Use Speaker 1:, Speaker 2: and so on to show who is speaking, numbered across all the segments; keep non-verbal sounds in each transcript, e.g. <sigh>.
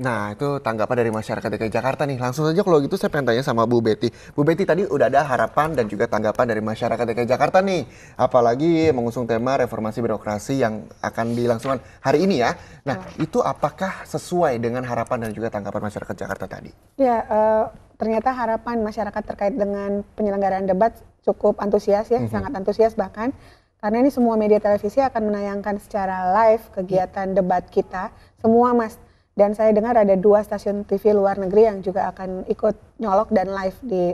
Speaker 1: Nah, itu tanggapan dari masyarakat DKI Jakarta nih. Langsung saja kalau gitu saya pengen tanya sama Bu Betty. Bu Betty tadi udah ada harapan dan juga tanggapan dari masyarakat DKI Jakarta nih. Apalagi mengusung tema reformasi birokrasi yang akan dilangsungkan hari ini ya. Nah, iya. itu apakah sesuai dengan harapan dan juga tanggapan masyarakat Jakarta tadi?
Speaker 2: Ya, uh, ternyata harapan masyarakat terkait dengan penyelenggaraan debat cukup antusias ya, mm -hmm. sangat antusias bahkan karena ini semua media televisi akan menayangkan secara live kegiatan debat kita semua mas dan saya dengar ada dua stasiun TV luar negeri yang juga akan ikut nyolok dan live di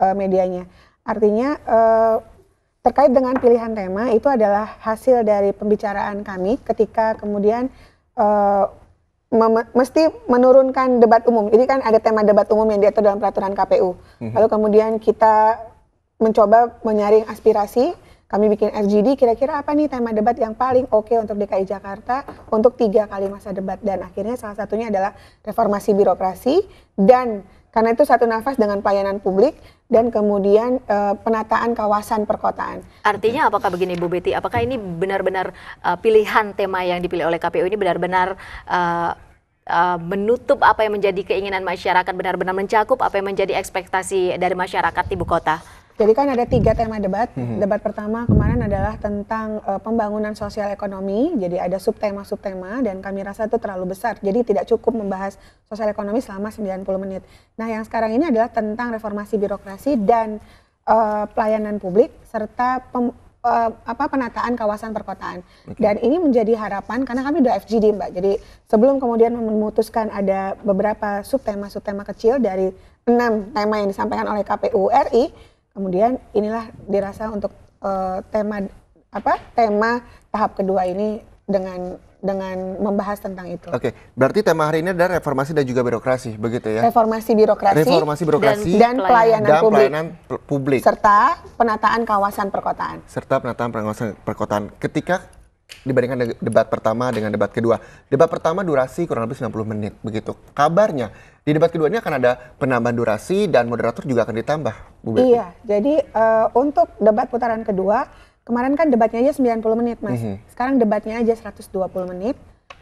Speaker 2: uh, medianya. Artinya uh, terkait dengan pilihan tema itu adalah hasil dari pembicaraan kami ketika kemudian uh, mesti menurunkan debat umum. Ini kan ada tema debat umum yang diatur dalam peraturan KPU. Mhm. Lalu kemudian kita mencoba menyaring aspirasi kami bikin FGD, kira-kira apa nih tema debat yang paling oke okay untuk DKI Jakarta untuk tiga kali masa debat. Dan akhirnya salah satunya adalah reformasi birokrasi dan karena itu satu nafas dengan pelayanan publik dan kemudian e, penataan kawasan perkotaan.
Speaker 3: Artinya apakah begini Bu Betty, apakah ini benar-benar e, pilihan tema yang dipilih oleh KPU ini benar-benar e, e, menutup apa yang menjadi keinginan masyarakat benar-benar mencakup apa yang menjadi ekspektasi dari masyarakat
Speaker 2: ibu kota. Jadi kan ada tiga tema debat. Hmm. Debat pertama kemarin adalah tentang uh, pembangunan sosial ekonomi. Jadi ada subtema-subtema dan kami rasa itu terlalu besar. Jadi tidak cukup membahas sosial ekonomi selama 90 menit. Nah, yang sekarang ini adalah tentang reformasi birokrasi dan uh, pelayanan publik serta pem, uh, apa penataan kawasan perkotaan. Okay. Dan ini menjadi harapan karena kami udah FGD Mbak. Jadi sebelum kemudian memutuskan ada beberapa subtema-subtema kecil dari enam tema yang disampaikan oleh KPU RI Kemudian inilah dirasa untuk uh, tema apa? Tema tahap kedua ini dengan dengan membahas tentang itu.
Speaker 1: Oke, okay. berarti tema hari ini adalah reformasi dan juga birokrasi, begitu ya?
Speaker 2: Reformasi birokrasi, reformasi birokrasi dan, dan pelayanan, dan publik. pelayanan publik, serta penataan kawasan perkotaan.
Speaker 1: Serta penataan kawasan perkotaan. Ketika dibandingkan debat pertama dengan debat kedua. Debat pertama durasi kurang lebih 90 menit begitu. Kabarnya di debat kedua ini akan ada penambahan durasi dan moderator juga akan ditambah. Bu Iya,
Speaker 2: jadi uh, untuk debat putaran kedua kemarin kan debatnya aja 90 menit, Mas. Mm -hmm. Sekarang debatnya aja 120 menit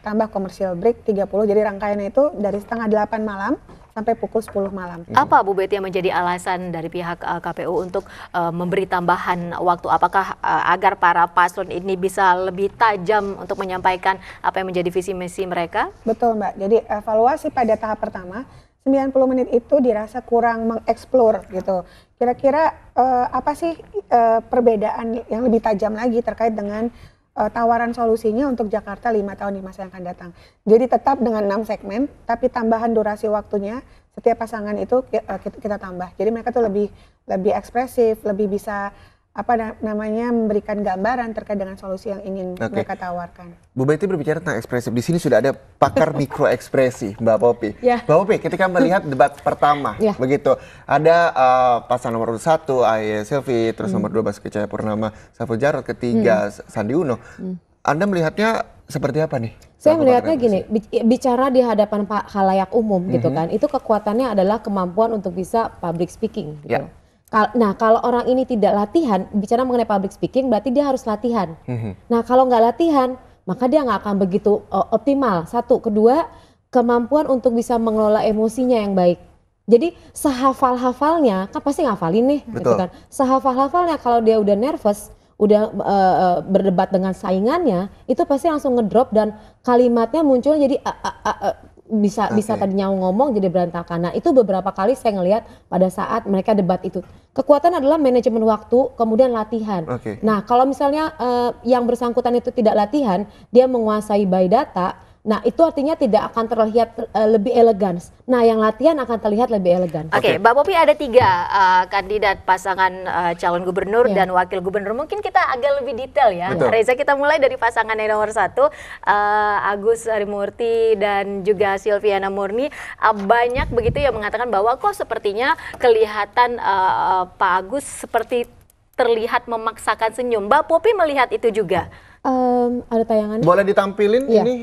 Speaker 2: tambah komersial break 30. Jadi rangkaiannya itu dari setengah 8 malam sampai pukul 10 malam. Mhm. Apa
Speaker 3: Bu Betty yang menjadi alasan dari pihak uh, eh, KPU untuk uh, memberi tambahan waktu? Apakah uh, agar para paslon ini bisa lebih tajam untuk menyampaikan apa yang menjadi visi misi mereka?
Speaker 2: Betul Mbak. Jadi evaluasi pada tahap pertama 90 menit itu dirasa kurang mengeksplor gitu. Kira-kira uh, apa sih uh, perbedaan yang lebih tajam lagi terkait dengan uh, tawaran solusinya untuk Jakarta lima tahun di masa yang akan datang. Jadi tetap dengan enam segmen, tapi tambahan durasi waktunya setiap pasangan itu eh, kita, kita tambah. Jadi mereka tuh lebih lebih ekspresif, lebih bisa apa namanya memberikan gambaran terkait dengan solusi yang ingin okay. mereka tawarkan.
Speaker 1: Bu Betty berbicara tentang ekspresi. Di sini sudah ada pakar <laughs> mikro ekspresi, Mbak Popi. Yeah. Mbak Popi, ketika melihat debat pertama, yeah. begitu ada uh, pasangan nomor satu, Ayah Silvi, terus hmm. nomor dua Basuki Cahaya Purnama, Saiful Jarot, ketiga hmm. Sandi Uno. Hmm. Anda melihatnya seperti apa nih? Saya melihatnya gini,
Speaker 4: bicara di hadapan Pak halayak umum mm -hmm. gitu mhm. kan, itu kekuatannya adalah kemampuan untuk bisa public speaking gitu. Yeah Nah, kalau orang ini tidak latihan, bicara mengenai public speaking, berarti dia harus latihan. Mm-hmm. Nah, kalau nggak latihan, maka dia nggak akan begitu uh, optimal. Satu, kedua, kemampuan untuk bisa mengelola emosinya yang baik. Jadi sehafal-hafalnya, kan pasti ngafalin nih, gitu Betul. gitu kan? Sehafal-hafalnya kalau dia udah nervous, udah uh, berdebat dengan saingannya, itu pasti langsung ngedrop dan kalimatnya muncul jadi uh, uh, uh, bisa okay. bisa tadi ngomong jadi berantakan. Nah, itu beberapa kali saya ngelihat pada saat mereka debat itu. Kekuatan adalah manajemen waktu, kemudian latihan. Okay. Nah, kalau misalnya uh, yang bersangkutan itu tidak latihan, dia menguasai by data, Nah, itu artinya tidak akan terlihat uh, lebih elegan. Nah, yang latihan akan terlihat lebih elegan. Oke, okay,
Speaker 3: Mbak Popi ada tiga uh, kandidat pasangan uh, calon gubernur yeah. dan wakil gubernur. Mungkin kita agak lebih detail ya. Betul. Reza, kita mulai dari pasangan yang nomor satu, uh, Agus Harimurti dan juga Silviana Murni. Uh, banyak begitu yang mengatakan bahwa kok sepertinya kelihatan uh, Pak Agus seperti terlihat memaksakan senyum. Mbak Popi melihat itu juga.
Speaker 4: Um, ada tayangan.
Speaker 1: Boleh ditampilin yeah. ini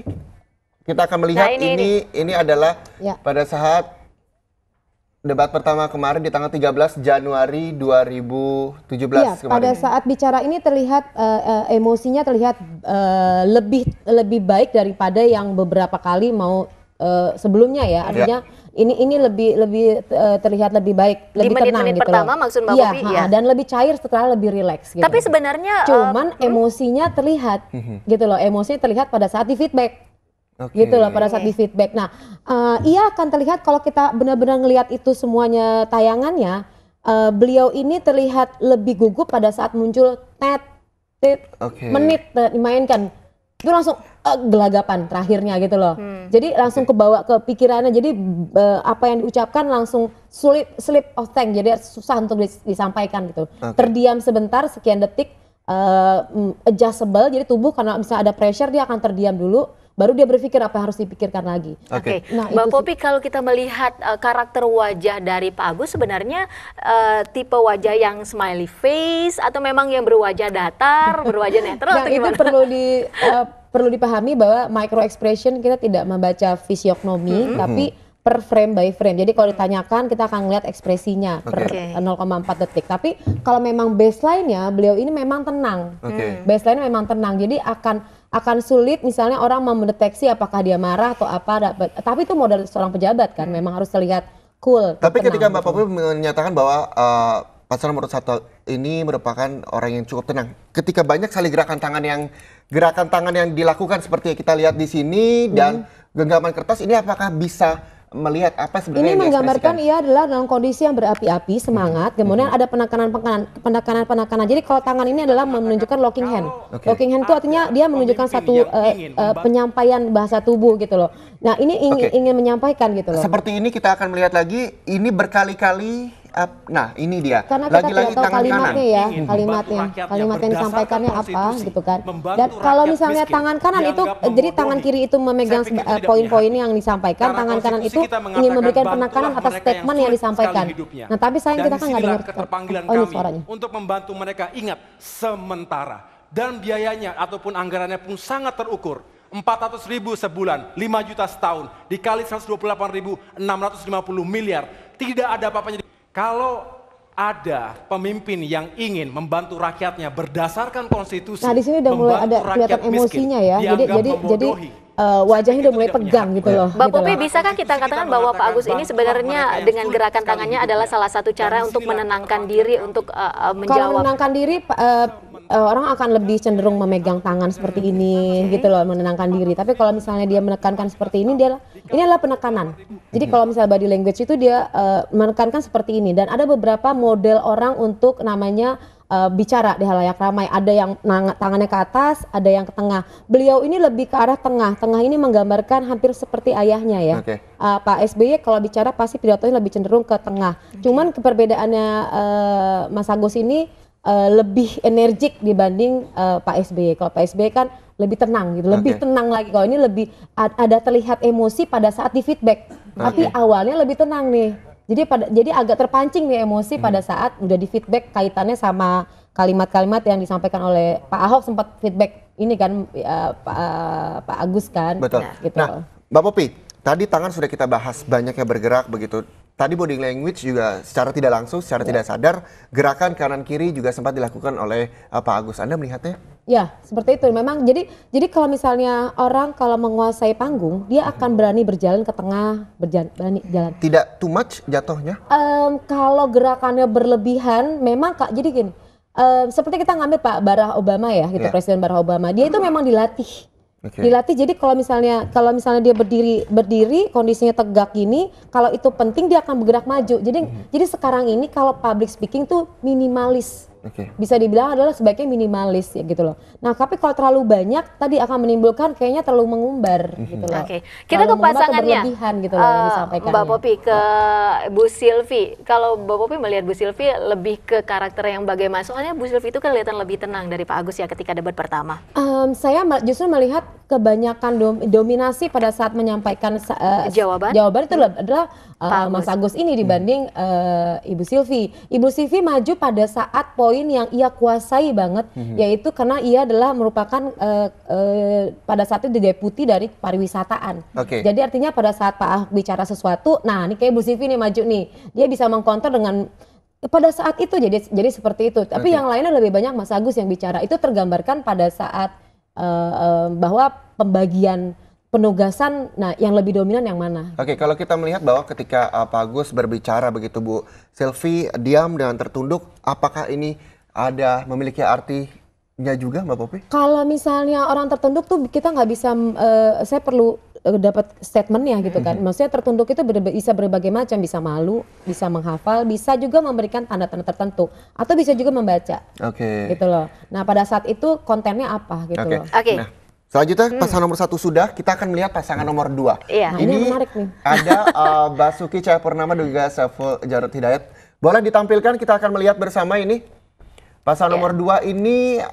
Speaker 1: kita akan melihat nah, ini, ini ini ini adalah ya. pada saat debat pertama kemarin di tanggal 13 Januari 2017 ya, kemarin. pada saat
Speaker 4: bicara ini terlihat uh, uh, emosinya terlihat uh, lebih lebih baik daripada yang beberapa kali mau uh, sebelumnya ya. ya. Artinya ya ini ini lebih lebih terlihat lebih baik, lebih di menit, tenang menit gitu pertama loh. maksud Mbak ya, ya. dan lebih cair setelah lebih rileks gitu. Tapi sebenarnya cuman uh, emosinya terlihat hmm. gitu loh, emosinya terlihat pada saat di feedback. Okay. Gitu loh pada saat di feedback. Nah, uh, eh, ia akan terlihat kalau kita benar-benar ngelihat itu semuanya tayangannya, uh, beliau ini terlihat lebih gugup pada saat muncul tet, tet okay. menit dimainkan. Itu langsung uh, gelagapan terakhirnya gitu loh. Hmm. Jadi langsung okay. kebawa ke pikirannya. Jadi uh, apa yang diucapkan langsung sulit slip of tongue. Jadi susah untuk disampaikan gitu. Okay. Terdiam sebentar sekian detik uh, adjustable. Jadi tubuh karena misalnya ada pressure dia akan terdiam dulu baru dia berpikir apa yang harus dipikirkan lagi. Oke. Okay. Nah,
Speaker 3: Mbak Popi kalau kita melihat uh, karakter wajah dari Pak Agus sebenarnya uh, tipe wajah yang smiley face atau memang yang berwajah datar, <laughs> berwajah netral nah, atau gimana? Itu perlu
Speaker 4: di uh, perlu dipahami bahwa micro expression kita tidak membaca fisiognomi mm -hmm. tapi per frame by frame. Jadi kalau ditanyakan kita akan melihat ekspresinya okay. per 0,4 detik. Tapi kalau memang baseline-nya beliau ini memang tenang. Okay. Baseline memang tenang. Jadi akan akan sulit misalnya orang mau mendeteksi apakah dia marah atau apa tapi itu modal seorang pejabat kan memang harus terlihat cool tapi ketika mbak gitu. Popi
Speaker 1: menyatakan bahwa uh, eh, pasal nomor satu ini merupakan orang yang cukup tenang ketika banyak sekali gerakan tangan yang gerakan tangan yang dilakukan seperti yang kita lihat di sini hmm. dan genggaman kertas ini apakah bisa melihat apa sebenarnya ini menggambarkan
Speaker 4: ia adalah dalam kondisi yang berapi-api semangat kemudian hmm. ada penekanan penekanan penekanan penekanan jadi kalau tangan ini adalah menunjukkan locking hand okay. locking hand itu artinya dia menunjukkan satu uh, uh, penyampaian bahasa tubuh gitu loh nah ini ingin, okay. ingin menyampaikan gitu loh
Speaker 1: seperti ini kita akan melihat lagi ini berkali-kali up. Nah, ini dia. Karena kita Lagi -lagi tidak tahu kalimatnya kanan. ya, kalimatnya. Kalimat yang
Speaker 4: disampaikannya apa gitu kan. Dan kalau misalnya tangan kanan itu eh, jadi tangan kiri itu memegang eh, poin-poin yang disampaikan, tangan kanan itu ingin memberikan penekanan atas statement yang disampaikan. Nah, tapi sayang kita kan nggak dengar
Speaker 1: oh, ini suaranya. Untuk membantu mereka ingat sementara dan biayanya ataupun anggarannya pun sangat terukur. 400 ribu sebulan, 5 juta setahun, dikali 128 ribu, 650 miliar. Tidak ada apa apa kalau ada pemimpin yang ingin membantu rakyatnya berdasarkan konstitusi. Nah, di sini udah mulai ada kelihatan emosinya ya. Jadi jadi jadi
Speaker 4: uh, wajahnya udah mulai pegang gitu loh. Mbak gitu
Speaker 3: Popi, bisakah kita katakan bahwa Pak Agus ini sebenarnya dengan gerakan tangannya gitu adalah ya. salah satu cara untuk eh, eh, menenangkan diri untuk uh, menjawab? Kalau menenangkan
Speaker 4: diri, uh, Eh, orang akan lebih cenderung memegang tangan seperti ini okay. gitu loh menenangkan diri tapi kalau misalnya dia menekankan seperti ini dia ini adalah penekanan jadi kalau misalnya body language itu dia uh, menekankan seperti ini dan ada beberapa model orang untuk namanya uh, bicara di halayak ramai. Ada yang tangannya ke atas, ada yang ke tengah. Beliau ini lebih ke arah tengah. Tengah ini menggambarkan hampir seperti ayahnya ya. Okay. Uh, Pak SBY kalau bicara pasti pidatonya lebih cenderung ke tengah. Okay. Cuman keperbedaannya uh, Mas Agus ini uh, lebih energik dibanding uh, Pak SBY. Kalau Pak SBY kan lebih tenang gitu, lebih okay. tenang lagi. Kalau ini lebih ada terlihat emosi pada saat di feedback, okay. tapi awalnya lebih tenang nih. Jadi pada jadi agak terpancing nih emosi hmm. pada saat udah di feedback kaitannya sama kalimat-kalimat yang disampaikan oleh Pak Ahok sempat feedback ini kan uh, Pak, Pak Agus kan. Betul. Nah, gitu. Nah,
Speaker 1: Mbak Popi, tadi tangan sudah kita bahas banyak yang bergerak begitu. Tadi body language juga secara tidak langsung, secara ya. tidak sadar, gerakan kanan kiri juga sempat dilakukan oleh uh, Pak Agus. Anda melihatnya?
Speaker 4: Ya, seperti itu. Memang jadi jadi kalau misalnya orang kalau menguasai panggung, dia hmm. akan berani berjalan ke tengah,
Speaker 1: berjalan berani jalan. Tidak too much jatuhnya?
Speaker 4: Um, kalau gerakannya berlebihan, memang kak. Jadi gini, um, seperti kita ngambil Pak Barack Obama ya, gitu yeah. Presiden Barack Obama. Dia itu memang dilatih Okay. Dilatih jadi kalau misalnya kalau misalnya dia berdiri berdiri kondisinya tegak gini, kalau itu penting dia akan bergerak maju. Jadi hmm. jadi sekarang ini kalau public speaking tuh minimalis okay. bisa dibilang adalah sebaiknya minimalis ya gitu loh. Nah, tapi kalau terlalu banyak tadi akan menimbulkan kayaknya terlalu mengumbar mhm. gitu loh. Oke. Okay. Kita terlalu ke pasangannya. gitu loh uh, disampaikan. Mbak ya.
Speaker 3: Popi ke Bu Silvi. Kalau Mbak Popi melihat Bu Silvi lebih ke karakter yang bagaimana? Soalnya Bu Silvi itu kelihatan lebih tenang dari Pak Agus ya ketika debat pertama.
Speaker 4: Um, saya justru melihat kebanyakan dominasi pada saat menyampaikan uh, jawaban jawaban itu hmm. adalah uh, Mas Agus ini hmm. dibanding uh, Ibu Silvi. Ibu Silvi maju pada saat poin yang ia kuasai banget hmm. yaitu karena ia adalah merupakan uh, uh, pada saat itu deputi dari pariwisataan. Okay. Jadi artinya pada saat Pak Ahok bicara sesuatu, nah ini kayak Ibu Silvi nih maju nih. Dia bisa mengkonter dengan pada saat itu jadi jadi seperti itu. Tapi okay. yang lainnya lebih banyak Mas Agus yang bicara. Itu tergambarkan pada saat uh, bahwa pembagian penugasan nah yang lebih dominan yang mana?
Speaker 1: Oke, kalau kita melihat bahwa ketika uh, Pak Agus berbicara begitu Bu Silvi diam dengan tertunduk, apakah ini ada memiliki artinya juga Mbak Popi?
Speaker 4: Kalau misalnya orang tertunduk tuh kita nggak bisa uh, saya perlu Eh, dapat statementnya gitu kan. Maksudnya tertunduk itu ber bisa berbagai macam, bisa malu, bisa menghafal, bisa juga memberikan tanda-tanda tertentu, atau bisa juga membaca.
Speaker 1: Oke. Okay. Gitu
Speaker 4: loh. Nah pada saat itu kontennya apa gitu okay. loh. Oke. Okay. Nah.
Speaker 1: Selanjutnya hmm. pasangan nomor satu sudah, kita akan melihat pasangan hmm. nomor dua. Iya. Nah, ini, ini menarik nih. ada uh, <laughs> Basuki Cahayapurnama dan juga Saiful Jarod Hidayat. Boleh ditampilkan, kita akan melihat bersama ini. Pasangan yeah. nomor dua ini,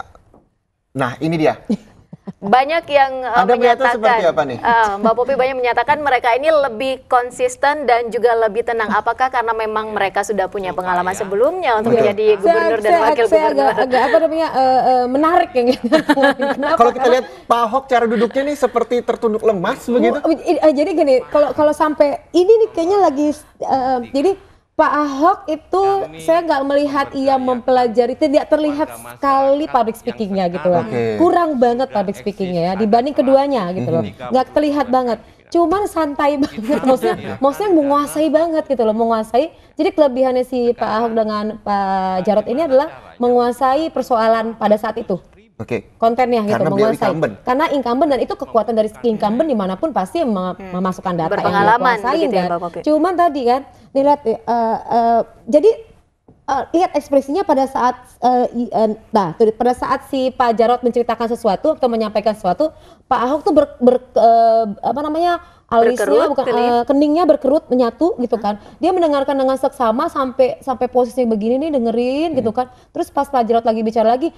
Speaker 1: nah ini dia. <laughs>
Speaker 3: banyak yang uh, Anda menyatakan apa nih? Uh, Mbak Popi banyak menyatakan mereka ini lebih konsisten dan juga lebih tenang. Apakah karena memang mereka sudah punya pengalaman ya. sebelumnya untuk Betul. menjadi gubernur dan saya, wakil saya gubernur? Agak, agak apa
Speaker 4: namanya uh, uh, menarik ya. Gitu.
Speaker 1: <laughs> kalau kita lihat Pak Ahok cara duduknya ini seperti tertunduk lemas begitu.
Speaker 4: Jadi gini, kalau kalau sampai ini nih kayaknya lagi uh, jadi Pak Ahok itu Kami saya nggak melihat ia mempelajari tidak terlihat sekali kan public speakingnya gitu loh. Okay. Kurang banget public speakingnya ya dibanding keduanya gitu loh. Nggak terlihat banget. Cuman santai banget maksudnya iya. maksudnya menguasai banget gitu loh, menguasai. Jadi kelebihannya si Pak Ahok dengan Pak Jarot ini adalah menguasai persoalan pada saat itu. Oke. Okay. Kontennya gitu, Karena gitu menguasai. Incumbent. Karena incumbent dan itu kekuatan dari incumbent dimanapun pasti mem memasukkan data yang dia gitu ya, kan. Cuman tadi kan dilihat uh, uh, jadi uh, lihat ekspresinya pada saat uh, i, uh, nah tuh, pada saat si Pak Jarot menceritakan sesuatu atau menyampaikan sesuatu Pak Ahok tuh ber, ber uh, apa namanya alisnya berkerut, bukan kening. Gitu ya? uh, keningnya berkerut menyatu gitu kan dia mendengarkan dengan seksama sampai sampai posisinya begini nih dengerin hmm. gitu kan terus pas Pak Jarot lagi bicara lagi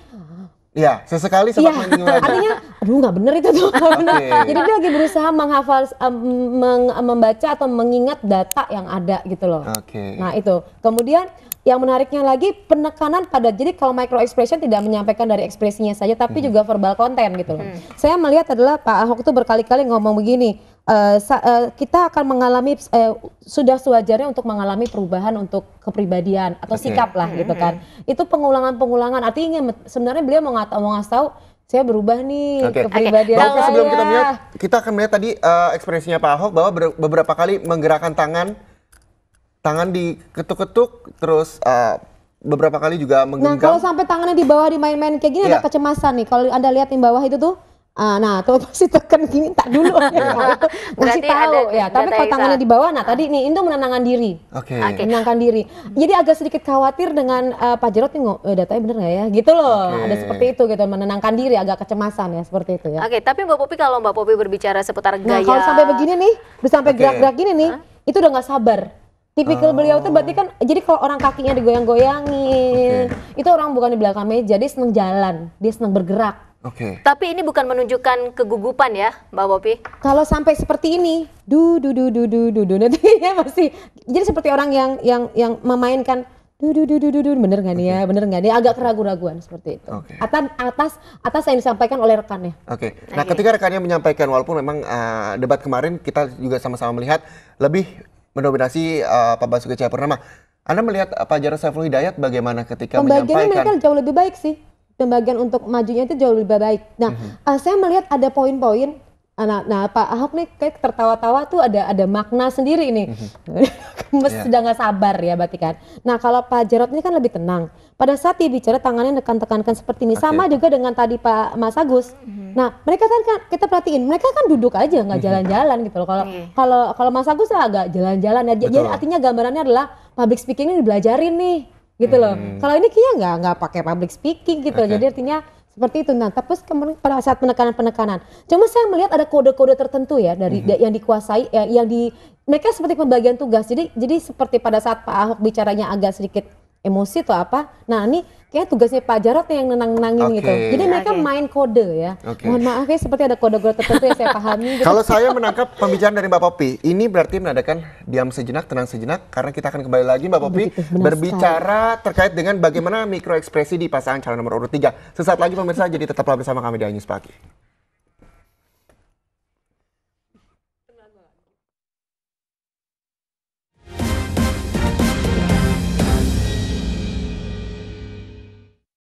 Speaker 1: Iya, sesekali sempat ya. Artinya, aduh nggak bener itu tuh. okay. Jadi dia lagi
Speaker 4: berusaha menghafal, um, meng, membaca atau mengingat data yang ada gitu loh. Oke. Okay. Nah itu. Kemudian yang menariknya lagi penekanan pada jadi kalau micro expression tidak menyampaikan dari ekspresinya saja tapi hmm. juga verbal konten gitu loh. Hmm. Saya melihat adalah Pak Ahok tuh berkali-kali ngomong begini, uh, uh, kita akan mengalami uh, sudah sewajarnya untuk mengalami perubahan untuk kepribadian atau okay. sikap lah gitu kan. Mm-hmm. Itu pengulangan-pengulangan artinya sebenarnya beliau mau ngata, mau ngasih tahu saya berubah nih okay. kepribadian okay. saya. sebelum kita melihat,
Speaker 1: kita akan melihat tadi uh, ekspresinya Pak Ahok bahwa beberapa kali menggerakkan tangan, tangan diketuk-ketuk, terus uh, beberapa kali juga menggenggam. Nah kalau
Speaker 4: sampai tangannya di bawah dimain-main kayak gini yeah. ada iya. kecemasan nih. Kalau anda lihat di bawah itu tuh Uh, nah, kalau <laughs> masih tekan gini tak dulu <laughs> nah, ya. Ngasih tahu ada, ya. Tapi kalau tangannya di bawah, nah ah. tadi nih itu menenangkan diri. Oke. Okay. okay. Menenangkan diri. Jadi agak sedikit khawatir dengan uh, Pak Jarot nih eh, datanya bener nggak ya? Gitu loh. Okay. Ada seperti itu gitu menenangkan diri agak kecemasan ya seperti itu ya.
Speaker 3: Oke, okay, tapi Mbak Popi kalau Mbak Popi berbicara seputar nah, gaya Nah, kalau sampai begini
Speaker 4: nih, udah sampai okay. gerak-gerak gini nih, huh? itu udah nggak sabar. Tipikal oh. beliau tuh berarti kan jadi kalau orang kakinya digoyang-goyangin, okay. itu orang bukan di belakang meja, dia seneng jalan, dia seneng bergerak Oke. Okay. Tapi ini bukan menunjukkan kegugupan ya, Mbak Bopi? Kalau sampai seperti ini, du du du du du du du nanti ya masih jadi seperti orang yang yang yang memainkan du du du du du, du bener nggak nih okay. ya, bener nggak nih? Agak keraguan-raguan seperti itu. Okay. Atas atas atas yang disampaikan oleh rekannya.
Speaker 1: Oke. Okay. Nah, okay. ketika rekannya menyampaikan, walaupun memang uh, debat kemarin kita juga sama-sama melihat lebih mendominasi uh, Pak Basuki Cahayapurnama. Anda melihat Pak Jarod Saiful Hidayat bagaimana ketika Pembagian menyampaikan? Pembagiannya mereka
Speaker 4: jauh lebih baik sih pembagian untuk majunya itu jauh lebih baik. Nah, mm-hmm. uh, saya melihat ada poin-poin Nah, nah Pak Ahok nih kayak tertawa-tawa tuh ada ada makna sendiri ini. Mhm. <laughs> Gemes yeah. sudah nggak sabar ya berarti kan. Nah kalau Pak Jarot ini kan lebih tenang. Pada saat dia bicara tangannya tekan-tekankan seperti ini okay. sama juga dengan tadi Pak Mas Agus. Mm-hmm. Nah mereka kan, kan, kita perhatiin mereka kan duduk aja nggak mhm. jalan-jalan gitu loh. Kalau kalau kalau Mas Agus lah agak jalan-jalan. jadi artinya gambarannya adalah public speaking ini dibelajarin nih gitu loh. Hmm. Kalau ini kayaknya nggak nggak pakai public speaking gitu. Okay. Jadi artinya seperti itu. Nah, Tapi kemudian pada saat penekanan-penekanan, cuma saya melihat ada kode-kode tertentu ya dari hmm yang dikuasai, yang, eh, yang di mereka seperti pembagian tugas. Jadi jadi seperti pada saat Pak Ahok bicaranya agak sedikit emosi atau apa. Nah ini kayak tugasnya Pak Jarot yang nenang-nenangin okay. gitu. Jadi mereka okay. main kode ya. Okay. Mohon maaf ya seperti ada kode-kode tertentu yang saya pahami. Gitu. Kalau saya
Speaker 1: menangkap pembicaraan dari Mbak Popi, ini berarti menandakan diam sejenak, tenang sejenak karena kita akan kembali lagi Mbak Popi Begitu, berbicara sekali. terkait dengan bagaimana mikro ekspresi di pasangan calon nomor urut 3. Sesaat lagi pemirsa jadi tetaplah bersama kami di News Pagi.